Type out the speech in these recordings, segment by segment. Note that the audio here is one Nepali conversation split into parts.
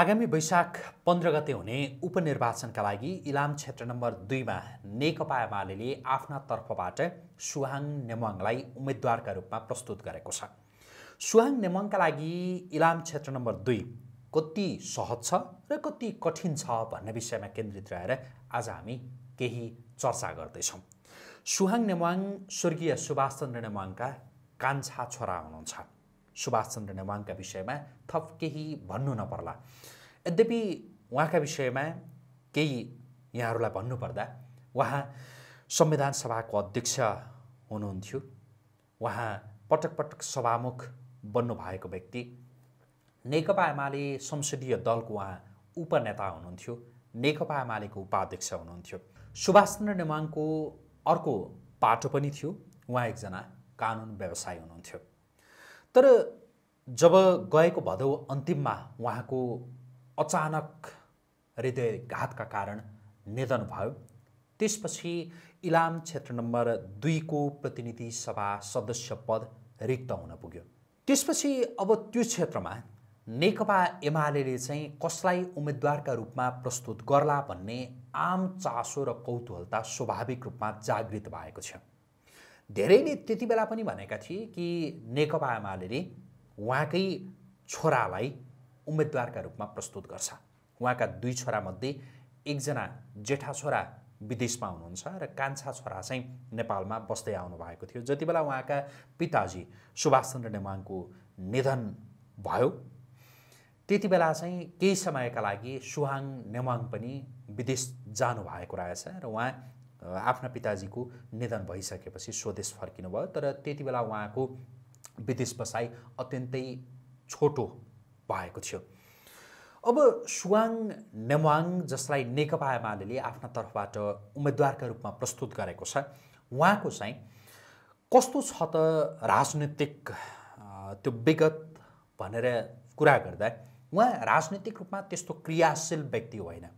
आगामी वैशाख पन्ध्र गते हुने उपनिर्वाचनका लागि इलाम क्षेत्र नम्बर दुईमा नेकपा एमाले आफ्ना तर्फबाट सुहाङ नेमाङलाई उम्मेद्वारका रूपमा प्रस्तुत गरेको छ सुहाङ नेमाङका लागि इलाम क्षेत्र नम्बर दुई कति सहज छ र कति कठिन छ भन्ने विषयमा केन्द्रित रहेर आज हामी केही चर्चा गर्दैछौँ सुहाङ नेमाङ स्वर्गीय सुभाष चन्द्र नेमाङका कान्छा छोरा हुनुहुन्छ सुभाष चन्द्र नेवाङका विषयमा थप केही भन्नु नपर्ला यद्यपि उहाँका विषयमा केही यहाँहरूलाई भन्नुपर्दा उहाँ संविधान सभाको अध्यक्ष हुनुहुन्थ्यो उहाँ पटक पटक सभामुख बन्नुभएको व्यक्ति नेकपा एमाले संसदीय दलको उहाँ उपनेता हुनुहुन्थ्यो नेकपा एमालेको उपाध्यक्ष हुनुहुन्थ्यो सुभाष चन्द्र नेवाङको अर्को पाटो पनि थियो उहाँ एकजना कानुन व्यवसायी हुनुहुन्थ्यो तर जब गएको भदौ अन्तिममा उहाँको अचानक हृदयघातका कारण निधन भयो त्यसपछि इलाम क्षेत्र नम्बर दुईको प्रतिनिधि सभा सदस्य पद रिक्त हुन पुग्यो त्यसपछि अब त्यो क्षेत्रमा नेकपा एमाले चाहिँ कसलाई उम्मेद्वारका रूपमा प्रस्तुत गर्ला भन्ने आम चासो र कौतूहलता स्वाभाविक रूपमा जागृत भएको छ धेरैले त्यति बेला पनि भनेका थिए कि नेकपा एमाले उहाँकै छोरालाई उम्मेदवारका रूपमा प्रस्तुत गर्छ उहाँका दुई छोरामध्ये एकजना जेठा छोरा विदेशमा हुनुहुन्छ र कान्छा छोरा चाहिँ नेपालमा बस्दै आउनुभएको थियो जति बेला उहाँका पिताजी चन्द्र नेमाङको निधन भयो त्यति बेला चाहिँ केही समयका लागि सुहाङ नेवाङ पनि विदेश जानुभएको रहेछ र उहाँ आफ्ना पिताजीको निधन भइसकेपछि स्वदेश फर्किनु भयो तर त्यति बेला उहाँको विदेश बसाइ अत्यन्तै छोटो भएको थियो अब सुवाङ नेवाङ जसलाई नेकपा एमाले आफ्ना तर्फबाट उम्मेद्वारका रूपमा प्रस्तुत गरेको छ उहाँको चाहिँ कस्तो छ त राजनीतिक त्यो विगत भनेर कुरा गर्दा उहाँ राजनीतिक रूपमा त्यस्तो क्रियाशील व्यक्ति होइन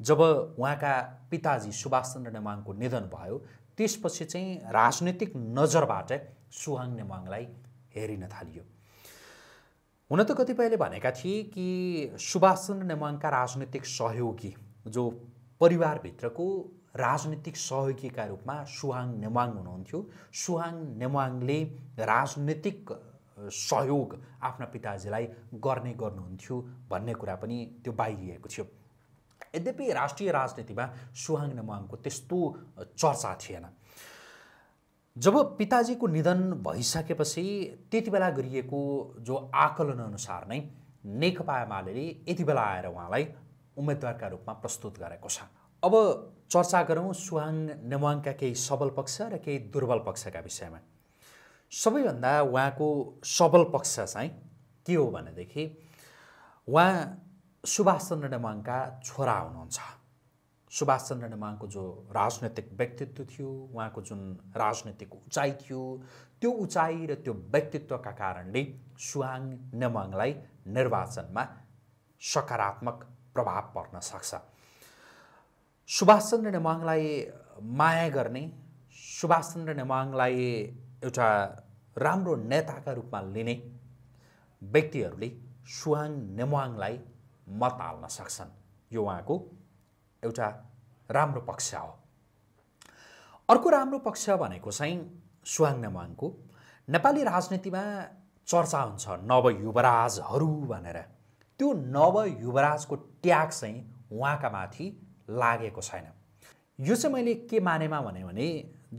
जब उहाँका पिताजी सुभाष चन्द्र नेवाङको निधन भयो त्यसपछि चाहिँ राजनीतिक नजरबाट सुहाङ नेवाङलाई हेरिन थालियो हुन त कतिपयले भनेका थिए कि सुभाष चन्द्र नेवाङका राजनीतिक सहयोगी जो परिवारभित्रको राजनीतिक सहयोगीका रूपमा सुहाङ नेवाङ हुनुहुन्थ्यो सुहाङ नेमाङले राजनीतिक सहयोग आफ्ना पिताजीलाई गर्ने गर्नुहुन्थ्यो भन्ने कुरा पनि त्यो बाहिरिएको थियो यद्यपि राष्ट्रिय राजनीतिमा सुहाङ नेमाङको त्यस्तो चर्चा थिएन जब पिताजीको निधन भइसकेपछि त्यति बेला गरिएको जो आकलन अनुसार नै नेकपा एमाले यति बेला आएर उहाँलाई उम्मेदवारका रूपमा प्रस्तुत गरेको छ अब चर्चा गरौँ सुहाङ नेवाङका केही सबल पक्ष र केही दुर्बल पक्षका विषयमा सबैभन्दा उहाँको सबल पक्ष चाहिँ के हो भनेदेखि उहाँ सुभाष चन्द्र नेमाङका छोरा हुनुहुन्छ सुभाष चन्द्र नेमाङको जो राजनैतिक व्यक्तित्व थियो उहाँको जुन राजनैतिक उचाइ थियो त्यो उचाइ र त्यो व्यक्तित्वका कारणले सुहाङ नेमाङलाई निर्वाचनमा सकारात्मक प्रभाव पर्न सक्छ सुभाष चन्द्र नेमाङलाई माया गर्ने सुभाष चन्द्र नेमाङलाई एउटा राम्रो नेताका रूपमा लिने व्यक्तिहरूले सुहाङ नेमाङलाई मत हाल्न सक्छन् यो उहाँको एउटा राम्रो पक्ष हो अर्को राम्रो पक्ष भनेको चाहिँ सुहाङ नेमाङको नेपाली राजनीतिमा चर्चा हुन्छ नवयुवराजहरू भनेर त्यो नवयुवराजको ट्याग चाहिँ उहाँका माथि लागेको छैन यो चाहिँ मैले के मानेमा भने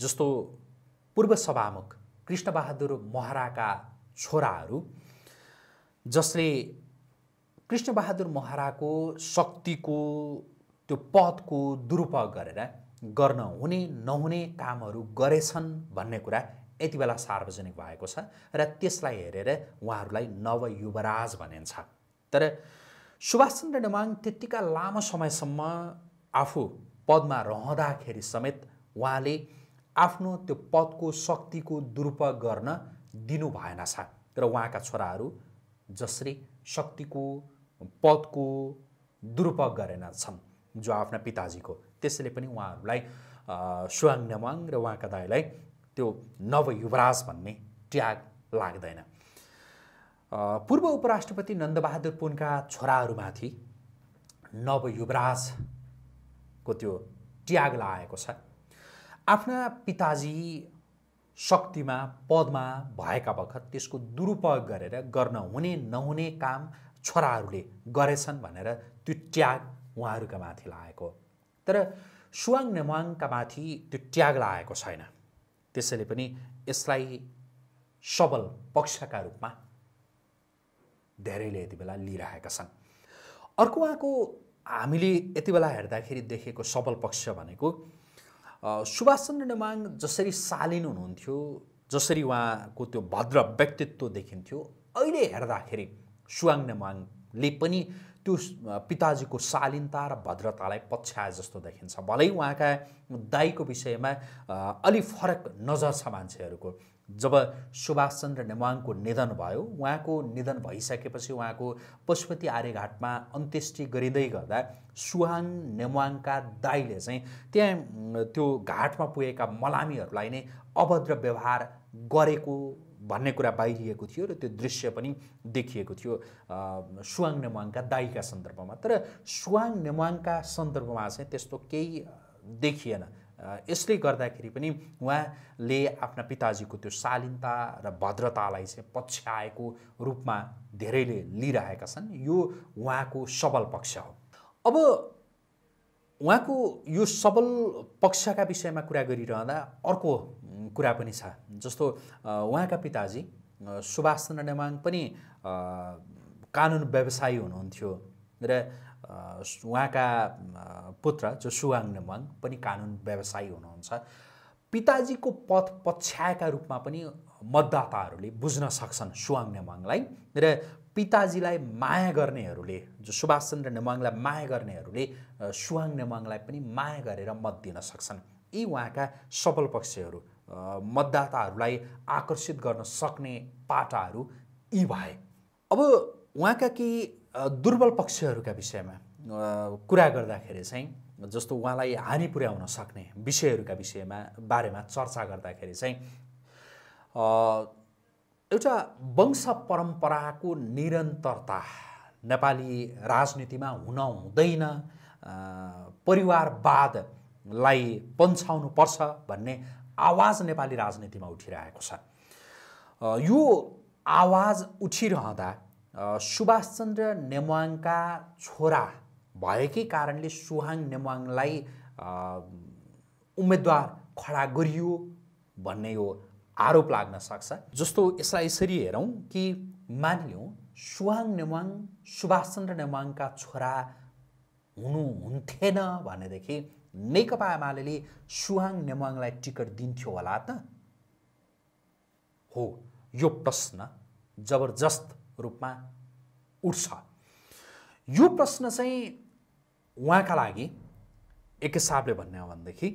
जस्तो पूर्व सभामुख कृष्णबहादुर महराका छोराहरू जसले कृष्णबहादुर महराको शक्तिको त्यो पदको दुरुपयोग गरेर गर्न हुने नहुने कामहरू गरेछन् भन्ने कुरा यति बेला सार्वजनिक भएको छ र त्यसलाई हेरेर उहाँहरूलाई नवयुवराज भनिन्छ तर सुभाषचन्द्र नेवाङ त्यत्तिका लामो समयसम्म आफू पदमा रहँदाखेरि समेत उहाँले आफ्नो त्यो पदको शक्तिको दुरुपयोग गर्न दिनु भएन छ र उहाँका छोराहरू जसरी शक्तिको पदको दुरुपयोग गरेका छन् जो आफ्ना पिताजीको त्यसैले पनि उहाँहरूलाई स्वाङ नेवाङ र उहाँका दाईलाई त्यो नवयुवराज भन्ने ट्याग लाग्दैन पूर्व उपराष्ट्रपति नन्दबहादुर पुनका छोराहरूमाथि नवयुवराजको त्यो ट्याग लागेको छ आफ्ना पिताजी शक्तिमा पदमा भएका बखत त्यसको दुरुपयोग गरेर गर्न हुने नहुने काम छोराहरूले गरेछन् भनेर त्यो ट्याग उहाँहरूका माथि लागेको तर सुवाङ नेवाङका माथि त्यो ट्याग लागेको छैन त्यसैले पनि यसलाई सबल पक्षका रूपमा धेरैले यति बेला लिइरहेका छन् अर्को उहाँको हामीले यति बेला हेर्दाखेरि देखेको सबल पक्ष भनेको सुभाषचन्द्र नेमाङ जसरी शालीन हुनुहुन्थ्यो जसरी उहाँको त्यो भद्र व्यक्तित्व देखिन्थ्यो अहिले हेर्दाखेरि सुवाङ्नेमाङ ले पनि त्यो पिताजीको शालीनता र भद्रतालाई पछ्याए जस्तो देखिन्छ भलै उहाँका दाईको विषयमा अलि फरक नजर छ मान्छेहरूको जब सुभाष चन्द्र नेवाङको निधन भयो उहाँको निधन भइसकेपछि उहाँको पशुपति आर्यघाटमा अन्त्येष्टि गरिँदै गर्दा सुहाङ नेवाङका दाईले चाहिँ त्यहाँ त्यो घाटमा पुगेका मलामीहरूलाई नै अभद्र व्यवहार गरेको भन्ने कुरा बाहिरिएको थियो र त्यो दृश्य पनि देखिएको थियो सुवाङ नेमुवाङका दाईका सन्दर्भमा तर सुवाङ नेमुवाङका सन्दर्भमा चाहिँ त्यस्तो केही देखिएन यसले गर्दाखेरि पनि उहाँले आफ्ना पिताजीको त्यो शालीनता र भद्रतालाई चाहिँ पछ्याएको रूपमा धेरैले लिइरहेका छन् यो उहाँको सबल पक्ष हो अब उहाँको यो सबल पक्षका विषयमा कुरा गरिरहँदा अर्को कुरा पनि छ जस्तो उहाँका पिताजी सुभाष चन्द्र नेमाङ पनि कानुन व्यवसायी हुनुहुन्थ्यो र उहाँका पुत्र जो सुवाङ नेवाङ पनि कानुन व्यवसायी हुनुहुन्छ पिताजीको पथ पछ्याएका रूपमा पनि मतदाताहरूले बुझ्न सक्छन् सुवाङ नेमाङलाई र पिताजीलाई माया गर्नेहरूले जो सुभाषचन्द्र नेमाङलाई माया गर्नेहरूले सुवाङ नेमाङलाई पनि माया गरेर मत दिन सक्छन् यी उहाँका सफल पक्षहरू मतदाताहरूलाई आकर्षित गर्न सक्ने पाटाहरू यी भए अब उहाँका केही दुर्बल पक्षहरूका विषयमा कुरा गर्दाखेरि चाहिँ जस्तो उहाँलाई हानि पुर्याउन सक्ने विषयहरूका विषयमा बारेमा चर्चा गर्दाखेरि चाहिँ एउटा वंश परम्पराको निरन्तरता नेपाली राजनीतिमा हुन हुँदैन परिवारवादलाई पन्छाउनुपर्छ भन्ने आवाज नेपाली राजनीतिमा उठिरहेको छ यो आवाज उठिरहँदा सुभाषचन्द्र नेवाङका छोरा भएकै कारणले सुहाङ नेवाङलाई उम्मेदवार खडा गरियो भन्ने यो आरोप लाग्न सक्छ जस्तो यसलाई यसरी हेरौँ कि मानिलिउँ सुवाङ नेवाङ सुभाष चन्द्र नेवाङका छोरा हुनुहुन्थेन भनेदेखि नेकपा एमाले सुहाङ नेवाङलाई टिकट दिन्थ्यो होला त हो यो प्रश्न जबरजस्त रूपमा उठ्छ यो प्रश्न चाहिँ उहाँका लागि एक हिसाबले भन्ने हो भनेदेखि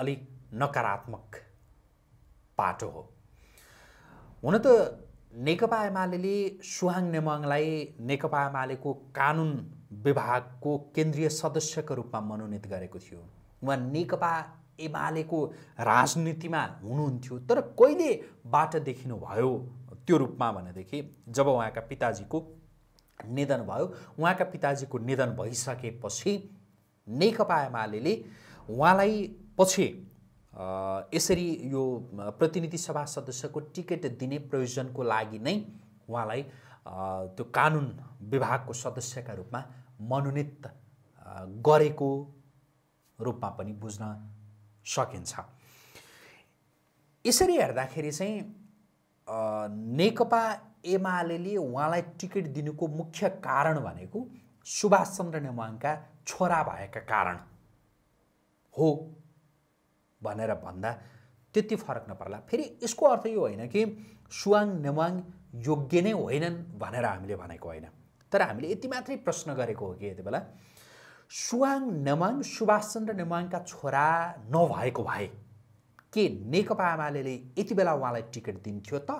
अलिक नकारात्मक पाटो हो हुन त नेकपा एमाले सुहाङ नेमाङलाई नेकपा एमालेको कानुन विभागको केन्द्रीय सदस्यको रूपमा मनोनित गरेको थियो उहाँ नेकपा एमालेको राजनीतिमा हुनुहुन्थ्यो तर कहिलेबाट देखिनुभयो त्यो रूपमा भनेदेखि जब उहाँका पिताजीको निधन भयो उहाँका पिताजीको निधन भइसकेपछि नेकपा एमाले उहाँलाई पछि यसरी यो प्रतिनिधि सभा सदस्यको टिकट दिने प्रयोजनको लागि नै उहाँलाई त्यो कानुन विभागको सदस्यका रूपमा मनोनित गरेको रूपमा पनि बुझ्न सकिन्छ यसरी हेर्दाखेरि चाहिँ नेकपा एमाले उहाँलाई टिकट दिनुको मुख्य कारण भनेको चन्द्र नेवाङका छोरा भएका कारण हो भनेर भन्दा त्यति फरक नपर्ला फेरि यसको अर्थ यो होइन कि सुवाङ नेवाङ योग्य नै होइनन् भनेर हामीले भनेको होइन तर हामीले यति मात्रै प्रश्न गरेको हो कि यति बेला सुवाङ नेवाङ सुभाषचन्द्र नेवाङका छोरा नभएको भए के नेकपा एमाले यति बेला उहाँलाई टिकट दिन्थ्यो त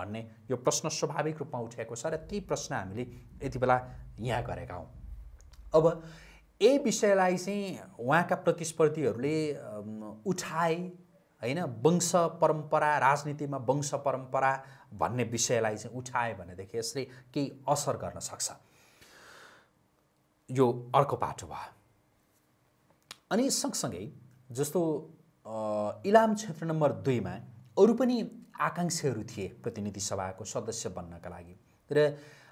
भन्ने यो प्रश्न स्वाभाविक रूपमा उठेको छ र त्यही प्रश्न हामीले यति बेला यहाँ गरेका हौँ अब यही विषयलाई चाहिँ उहाँका प्रतिस्पर्धीहरूले उठाए होइन वंश परम्परा राजनीतिमा वंश परम्परा भन्ने विषयलाई चाहिँ उठायो भनेदेखि यसले केही असर गर्न सक्छ यो अर्को पाटो भयो अनि सँगसँगै जस्तो इलाम क्षेत्र नम्बर दुईमा अरू पनि आकाङ्क्षीहरू थिए प्रतिनिधि सभाको सदस्य बन्नका लागि र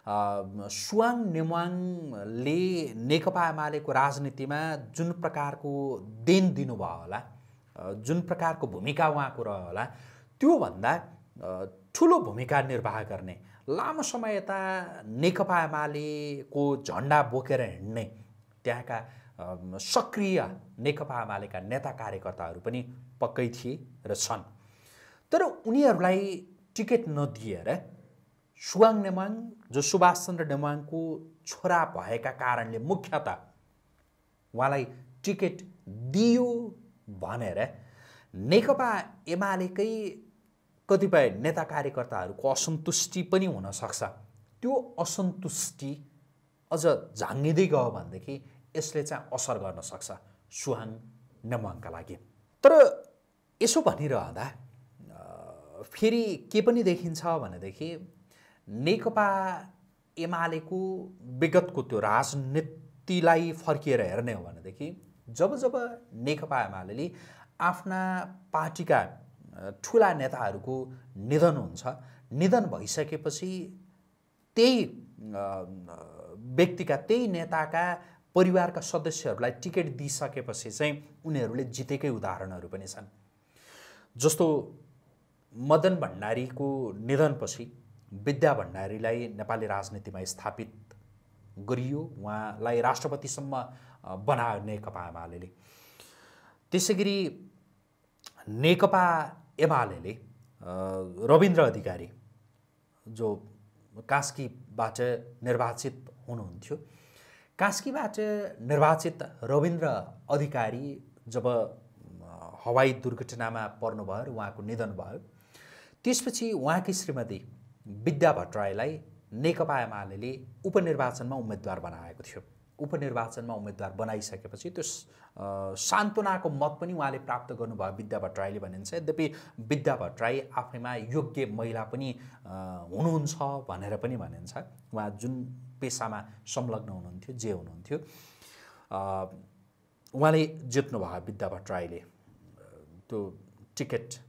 सुवाङ नेमाङले नेकपा एमालेको राजनीतिमा जुन प्रकारको देन दिनुभयो होला जुन प्रकारको भूमिका उहाँको रह्यो होला त्योभन्दा ठुलो भूमिका निर्वाह गर्ने लामो समय यता नेकपा एमालेको झन्डा बोकेर हिँड्ने त्यहाँका सक्रिय नेकपा एमालेका नेता कार्यकर्ताहरू पनि पक्कै थिए र छन् तर उनीहरूलाई टिकट नदिएर सुवाङ नेमाङ जो सुभाष चन्द्र नेमाङको छोरा भएका कारणले मुख्यत उहाँलाई टिकट दियो भनेर नेकपा एमालेकै कतिपय नेता कार्यकर्ताहरूको असन्तुष्टि पनि हुनसक्छ त्यो असन्तुष्टि अझ झाङ्गिँदै गयो भनेदेखि यसले चाहिँ असर गर्न सक्छ सुहाङ नेमाङका लागि तर यसो भनिरहँदा फेरि के पनि देखिन्छ भनेदेखि नेकपा एमालेको विगतको त्यो राजनीतिलाई फर्किएर हेर्ने हो भनेदेखि जब जब नेकपा एमाले आफ्ना पार्टीका ठुला नेताहरूको निधन हुन्छ निधन भइसकेपछि त्यही व्यक्तिका त्यही नेताका परिवारका सदस्यहरूलाई टिकट दिइसकेपछि चाहिँ उनीहरूले जितेकै उदाहरणहरू पनि छन् जस्तो मदन भण्डारीको निधनपछि विद्या भण्डारीलाई नेपाली राजनीतिमा स्थापित गरियो उहाँलाई राष्ट्रपतिसम्म बनायो नेकपा एमाले त्यसै गरी नेकपा एमाले रविन्द्र अधिकारी जो कास्कीबाट निर्वाचित हुनुहुन्थ्यो कास्कीबाट निर्वाचित रविन्द्र अधिकारी जब हवाई दुर्घटनामा पर्नुभयो र उहाँको निधन भयो त्यसपछि उहाँकी श्रीमती विद्या भट्टराईलाई नेकपा एमाले उपनिर्वाचनमा उम्मेद्वार बनाएको थियो उपनिर्वाचनमा उम्मेद्वार बनाइसकेपछि त्यो सान्त्वनाको मत पनि उहाँले प्राप्त गर्नुभयो विद्या भट्टराईले भनिन्छ यद्यपि विद्या भट्टराई आफैमा योग्य महिला पनि हुनुहुन्छ भनेर पनि भनिन्छ उहाँ जुन पेसामा संलग्न हुनुहुन्थ्यो जे हुनुहुन्थ्यो उहाँले जित्नुभयो विद्या भट्टराईले त्यो टिकट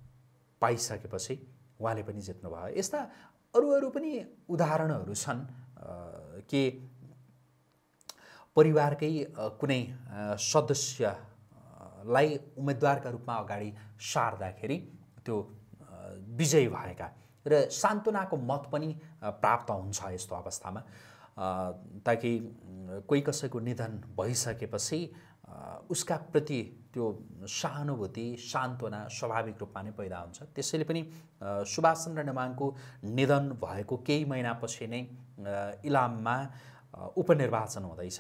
पाइसकेपछि उहाँले पनि जित्नुभयो यस्ता अरू अरू पनि उदाहरणहरू छन् के परिवारकै कुनै सदस्यलाई उम्मेदवारका रूपमा अगाडि सार्दाखेरि त्यो विजयी भएका र सान्त्वनाको मत पनि प्राप्त हुन्छ यस्तो अवस्थामा ताकि कोही कसैको निधन भइसकेपछि उसका प्रति त्यो सहानुभूति सान्त्वना स्वाभाविक रूपमा नै पैदा हुन्छ त्यसैले पनि सुभाष चन्द्र नेमाङको निधन भएको केही महिनापछि नै इलाममा उपनिर्वाचन हुँदैछ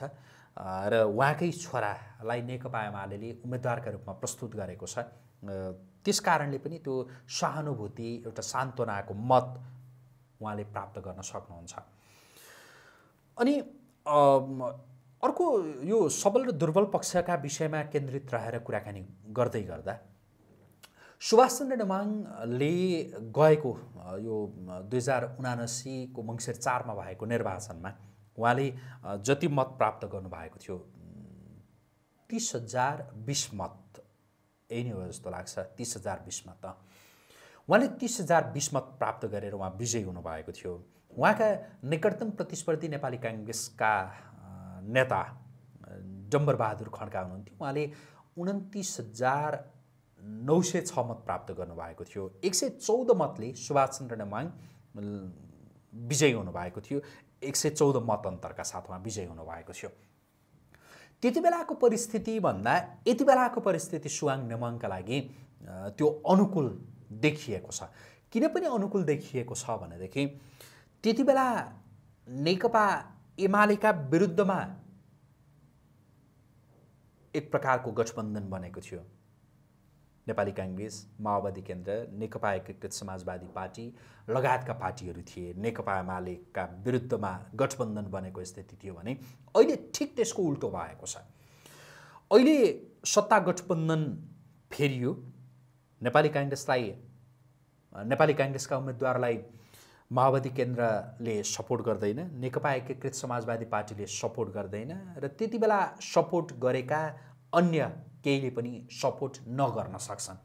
र उहाँकै छोरालाई नेकपा एमाले उम्मेद्वारका रूपमा प्रस्तुत गरेको छ त्यस कारणले पनि त्यो सहानुभूति एउटा सान्त्वनाको मत उहाँले प्राप्त गर्न सक्नुहुन्छ अनि अर्को यो सबल र दुर्बल पक्षका विषयमा केन्द्रित रहेर कुराकानी गर्दै गर्दा सुभाष चन्द्र नेवाङले गएको यो दुई हजार उनासीको मङ्सिर चारमा भएको निर्वाचनमा उहाँले जति मत प्राप्त गर्नुभएको थियो तिस हजार बिस मत यही नै हो जस्तो लाग्छ तिस हजार बिस मत उहाँले तिस हजार बिस मत प्राप्त गरेर उहाँ विजयी हुनुभएको थियो उहाँका निकटतम प्रतिस्पर्धी नेपाली काङ्ग्रेसका नेता जम्बरबहादुर खड्का हुनुहुन्थ्यो उहाँले उन्तिस हजार नौ सय छ मत प्राप्त गर्नुभएको थियो एक सय चौध मतले सुभाषचन्द्र नेमाङ विजयी हुनुभएको थियो एक सय चौध मत अन्तरका साथमा विजयी हुनुभएको थियो त्यति बेलाको परिस्थितिभन्दा यति बेलाको परिस्थिति सुवाङ नेमाङका लागि त्यो अनुकूल देखिएको छ किन पनि अनुकूल देखिएको छ भनेदेखि त्यति बेला नेकपा एमालेका विरुद्धमा एक प्रकारको गठबन्धन बनेको थियो नेपाली काङ्ग्रेस माओवादी केन्द्र नेकपा एकीकृत समाजवादी पार्टी लगायतका पार्टीहरू थिए नेकपा एमालेका विरुद्धमा गठबन्धन बनेको स्थिति थियो भने अहिले ठिक त्यसको उल्टो भएको छ अहिले सत्ता गठबन्धन फेरियो नेपाली काङ्ग्रेसलाई नेपाली काङ्ग्रेसका उम्मेदवारलाई माओवादी केन्द्रले सपोर्ट गर्दैन नेकपा एकीकृत समाजवादी पार्टीले सपोर्ट गर्दैन र त्यति बेला सपोर्ट गरेका अन्य केहीले पनि सपोर्ट नगर्न सक्छन्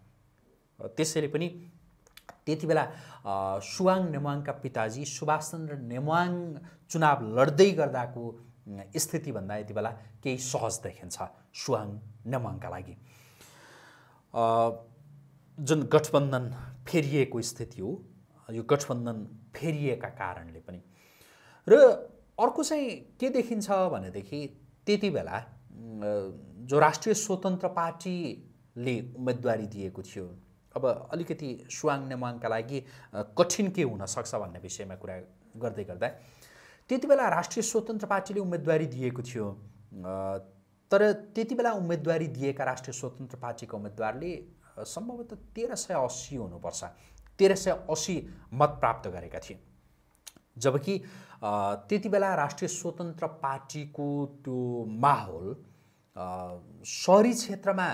त्यसैले पनि त्यति बेला सुवाङ नेमाङका पिताजी सुभाष चन्द्र नेमाङ चुनाव लड्दै गर्दाको स्थितिभन्दा यति बेला केही सहज देखिन्छ सुवाङ नेमाङका लागि जुन गठबन्धन फेरिएको स्थिति हो यो गठबन्धन फेरिएका कारणले पनि र अर्को चाहिँ के देखिन्छ भनेदेखि त्यति बेला जो राष्ट्रिय स्वतन्त्र पार्टीले उम्मेदवारी दिएको थियो अब अलिकति सुवाङ नेमाङका लागि कठिन के हुनसक्छ भन्ने विषयमा कुरा गर्दै गर्दा त्यति बेला राष्ट्रिय स्वतन्त्र पार्टीले उम्मेदवारी दिएको थियो तर त्यति बेला उम्मेदवारी दिएका राष्ट्रिय स्वतन्त्र पार्टीका उम्मेदवारले सम्भवतः तेह्र सय अस्सी हुनुपर्छ तेह्र सय असी मत प्राप्त गरेका थिए जबकि त्यति बेला राष्ट्रिय स्वतन्त्र पार्टीको त्यो माहौल सहरी क्षेत्रमा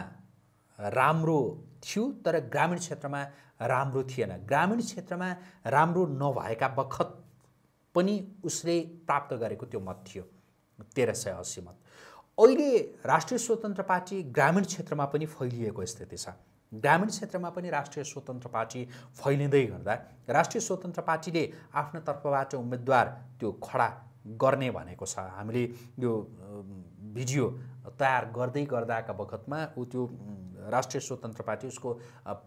राम्रो थियो तर ग्रामीण क्षेत्रमा राम्रो थिएन ग्रामीण क्षेत्रमा राम्रो नभएका बखत पनि उसले प्राप्त गरेको त्यो मत थियो तेह्र सय असी मत अहिले राष्ट्रिय स्वतन्त्र पार्टी ग्रामीण क्षेत्रमा पनि फैलिएको स्थिति छ ग्रामीण क्षेत्रमा पनि राष्ट्रिय स्वतन्त्र पार्टी फैलिँदै गर्दा राष्ट्रिय स्वतन्त्र पार्टीले आफ्नो तर्फबाट उम्मेदवार त्यो खडा गर्ने भनेको छ हामीले यो भिडियो तयार गर्दै गर्दाका बखतमा ऊ त्यो राष्ट्रिय स्वतन्त्र पार्टी उसको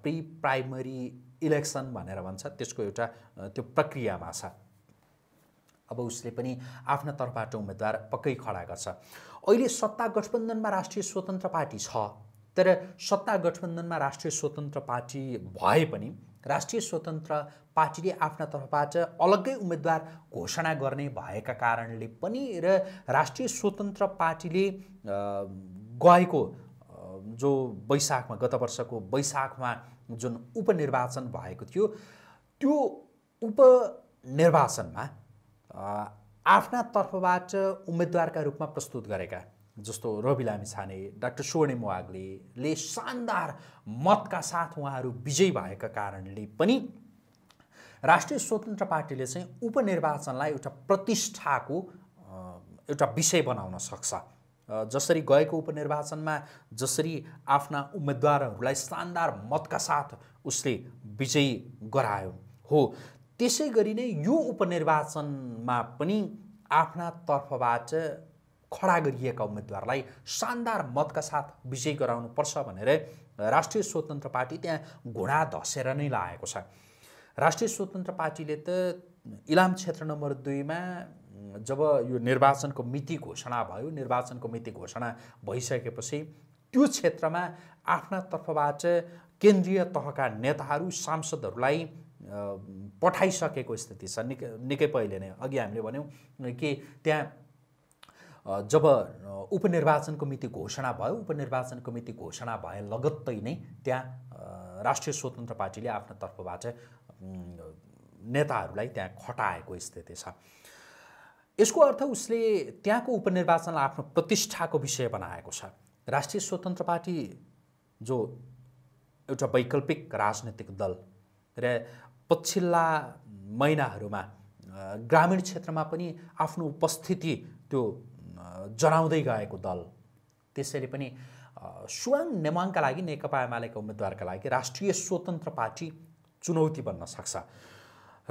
प्रि प्राइमरी इलेक्सन भनेर भन्छ त्यसको एउटा त्यो प्रक्रियामा छ अब उसले पनि आफ्ना तर्फबाट उम्मेदवार पक्कै खडा गर्छ अहिले सत्ता गठबन्धनमा राष्ट्रिय स्वतन्त्र पार्टी छ तर सत्ता गठबन्धनमा राष्ट्रिय स्वतन्त्र पार्टी भए पनि राष्ट्रिय स्वतन्त्र पार्टीले आफ्ना तर्फबाट अलग्गै उम्मेदवार घोषणा गर्ने भएका कारणले पनि र राष्ट्रिय स्वतन्त्र पार्टीले गएको जो वैशाखमा गत वर्षको वैशाखमा जुन उपनिर्वाचन भएको थियो त्यो उपनिर्वाचनमा आफ्ना तर्फबाट उम्मेदवारका रूपमा प्रस्तुत गरेका जस्तो रवि लामी छाने डाक्टर स्वर्णे मोहागले शानदार मतका साथ उहाँहरू विजय भएका कारणले पनि राष्ट्रिय स्वतन्त्र पार्टीले चाहिँ उपनिर्वाचनलाई एउटा प्रतिष्ठाको एउटा विषय बनाउन सक्छ जसरी गएको उपनिर्वाचनमा जसरी आफ्ना उम्मेद्वारहरूलाई शानदार मतका साथ उसले विजयी गरायो हो त्यसै गरी नै यो उपनिर्वाचनमा पनि आफ्ना तर्फबाट खडा गरिएका उम्मेदवारलाई शानदार मतका साथ विजयी गराउनुपर्छ भनेर राष्ट्रिय स्वतन्त्र पार्टी त्यहाँ घोडा धसेर नै लागेको छ राष्ट्रिय स्वतन्त्र पार्टीले त इलाम क्षेत्र नम्बर दुईमा जब यो निर्वाचनको मिति घोषणा भयो निर्वाचनको मिति घोषणा भइसकेपछि त्यो क्षेत्रमा आफ्ना तर्फबाट केन्द्रीय तहका नेताहरू सांसदहरूलाई पठाइसकेको स्थिति छ निकै निकै पहिले नै अघि हामीले भन्यौँ कि त्यहाँ जब उपनिर्वाचनको मिति घोषणा भयो उपनिर्वाचनको मिति घोषणा भए लगत्तै नै त्यहाँ राष्ट्रिय स्वतन्त्र पार्टीले आफ्नो तर्फबाट नेताहरूलाई त्यहाँ खटाएको स्थिति छ यसको अर्थ उसले त्यहाँको उपनिर्वाचनलाई आफ्नो प्रतिष्ठाको विषय बनाएको छ राष्ट्रिय स्वतन्त्र पार्टी जो एउटा वैकल्पिक राजनैतिक दल र पछिल्ला महिनाहरूमा ग्रामीण क्षेत्रमा पनि आफ्नो उपस्थिति त्यो जनाउँदै गएको दल त्यसैले पनि सुवाङ नेमाङका लागि नेकपा एमालेका उम्मेद्वारका लागि राष्ट्रिय स्वतन्त्र पार्टी चुनौती बन्न सक्छ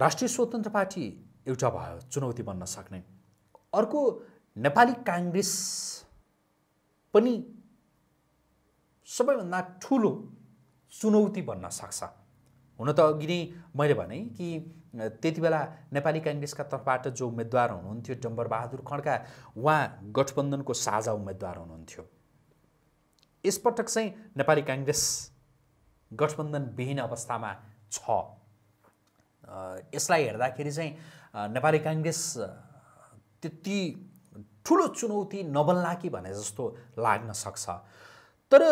राष्ट्रिय स्वतन्त्र पार्टी एउटा भयो चुनौती बन्न सक्ने अर्को नेपाली काङ्ग्रेस पनि सबैभन्दा ठुलो चुनौती बन्न सक्छ हुन त अघि नै मैले भने कि त्यति बेला नेपाली काङ्ग्रेसका तर्फबाट जो उम्मेद्वार हुनुहुन्थ्यो डम्बरबहादुर खड्का उहाँ गठबन्धनको साझा उम्मेद्वार हुनुहुन्थ्यो यसपटक चाहिँ नेपाली काङ्ग्रेस गठबन्धन विहीन अवस्थामा छ यसलाई हेर्दाखेरि चाहिँ नेपाली काङ्ग्रेस त्यति ठुलो चुनौती नबन्ला कि भने जस्तो लाग्न सक्छ तर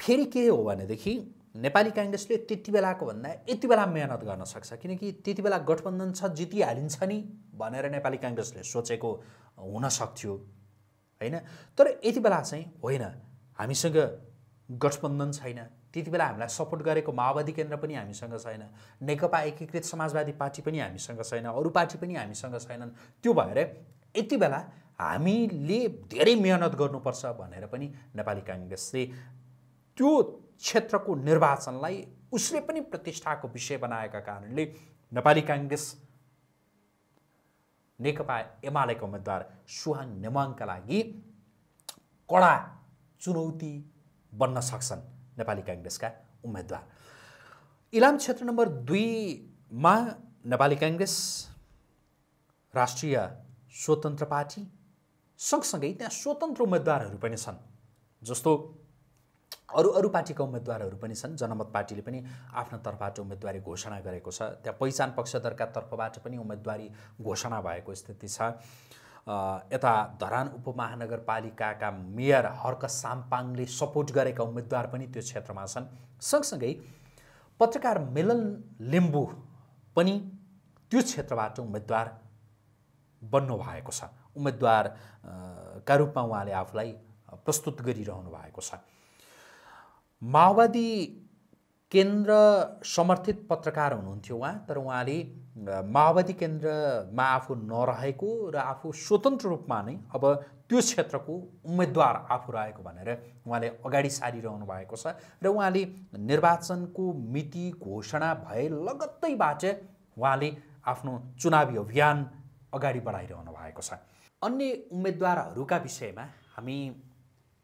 फेरि के हो भनेदेखि नेपाली काङ्ग्रेसले त्यति बेलाको भन्दा यति बेला मिहिनेत गर्न सक्छ किनकि त्यति बेला गठबन्धन छ जितिहालिन्छ नि भनेर नेपाली काङ्ग्रेसले सोचेको हुन सक्थ्यो होइन तर यति बेला चाहिँ होइन हामीसँग गठबन्धन छैन त्यति बेला हामीलाई सपोर्ट गरेको माओवादी केन्द्र पनि हामीसँग छैन नेकपा एकीकृत समाजवादी पार्टी पनि हामीसँग छैन अरू पार्टी पनि हामीसँग छैनन् त्यो भएर यति बेला हामीले धेरै मेहनत गर्नुपर्छ भनेर पनि नेपाली काङ्ग्रेसले त्यो क्षेत्रको निर्वाचनलाई उसले पनि प्रतिष्ठाको विषय बनाएका कारणले नेपाली काङ्ग्रेस नेकपा एमालेका उम्मेद्वार सुहाङ नेमाङका लागि कडा चुनौती बन्न सक्छन् नेपाली काङ्ग्रेसका उम्मेद्वार इलाम क्षेत्र नम्बर दुईमा नेपाली काङ्ग्रेस राष्ट्रिय स्वतन्त्र पार्टी सँगसँगै त्यहाँ स्वतन्त्र उम्मेद्वारहरू पनि छन् जस्तो अरू अरू पार्टीका उम्मेदवारहरू पनि छन् जनमत पार्टीले पनि आफ्नो तर्फबाट उम्मेदवारी घोषणा गरेको छ त्यहाँ पहिचान पक्षधरका तर्फबाट पनि उम्मेदवारी घोषणा भएको स्थिति छ यता धरान उपमहानगरपालिकाका मेयर हर्क साम्पाङले सपोर्ट गरेका उम्मेद्वार पनि त्यो क्षेत्रमा छन् सँगसँगै पत्रकार मिलन लिम्बू पनि त्यो क्षेत्रबाट उम्मेद्वार बन्नु भएको छ उम्मेद्वारका रूपमा उहाँले आफूलाई प्रस्तुत गरिरहनु भएको छ माओवादी केन्द्र समर्थित पत्रकार हुनुहुन्थ्यो उहाँ तर उहाँले माओवादी केन्द्रमा आफू नरहेको र आफू स्वतन्त्र रूपमा नै अब त्यो क्षेत्रको उम्मेद्वार आफू रहेको भनेर उहाँले अगाडि सारिरहनु भएको छ र उहाँले निर्वाचनको मिति घोषणा भए लगत्तैबाट उहाँले आफ्नो चुनावी अभियान अगाडि बढाइरहनु भएको छ अन्य उम्मेद्वारहरूका विषयमा हामी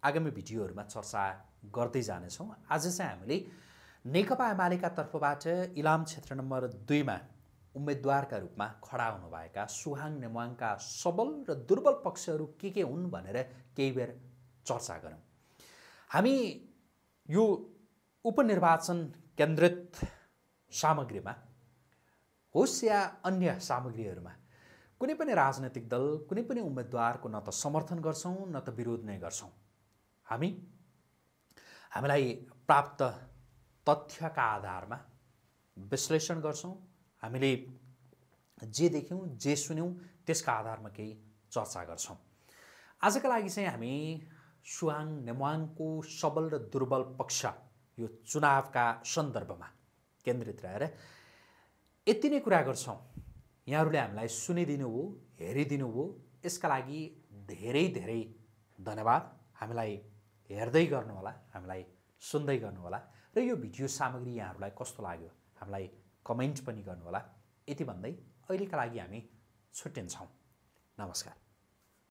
आगामी भिडियोहरूमा चर्चा गर्दै जानेछौँ आज चाहिँ हामीले नेकपा एमालेका तर्फबाट इलाम क्षेत्र नम्बर दुईमा उम्मेद्वारका रूपमा खडा हुनुभएका सुहाङ नेवाङका सबल र दुर्बल पक्षहरू के के हुन् भनेर केही बेर चर्चा गरौँ हामी यो उपनिर्वाचन केन्द्रित सामग्रीमा होस् या अन्य सामग्रीहरूमा कुनै पनि राजनैतिक दल कुनै पनि उम्मेद्वारको न त समर्थन गर्छौँ न त विरोध नै गर्छौँ हामी हामीलाई प्राप्त तथ्यका आधारमा विश्लेषण गर्छौँ हामीले जे देख्यौँ जे सुन्यौँ त्यसका आधारमा केही चर्चा गर्छौँ आजका लागि चाहिँ हामी सुहाङ नेवाङको सबल र दुर्बल पक्ष यो चुनावका सन्दर्भमा केन्द्रित रहेर यति नै कुरा गर्छौँ यहाँहरूले हामीलाई सुनिदिनु हो हेरिदिनु हो यसका लागि धेरै धेरै धन्यवाद हामीलाई हेर्दै गर्नुहोला हामीलाई सुन्दै गर्नुहोला र यो भिडियो सामग्री यहाँहरूलाई कस्तो लाग्यो हामीलाई कमेन्ट पनि गर्नुहोला यति भन्दै अहिलेका लागि हामी छुट्टिन्छौँ नमस्कार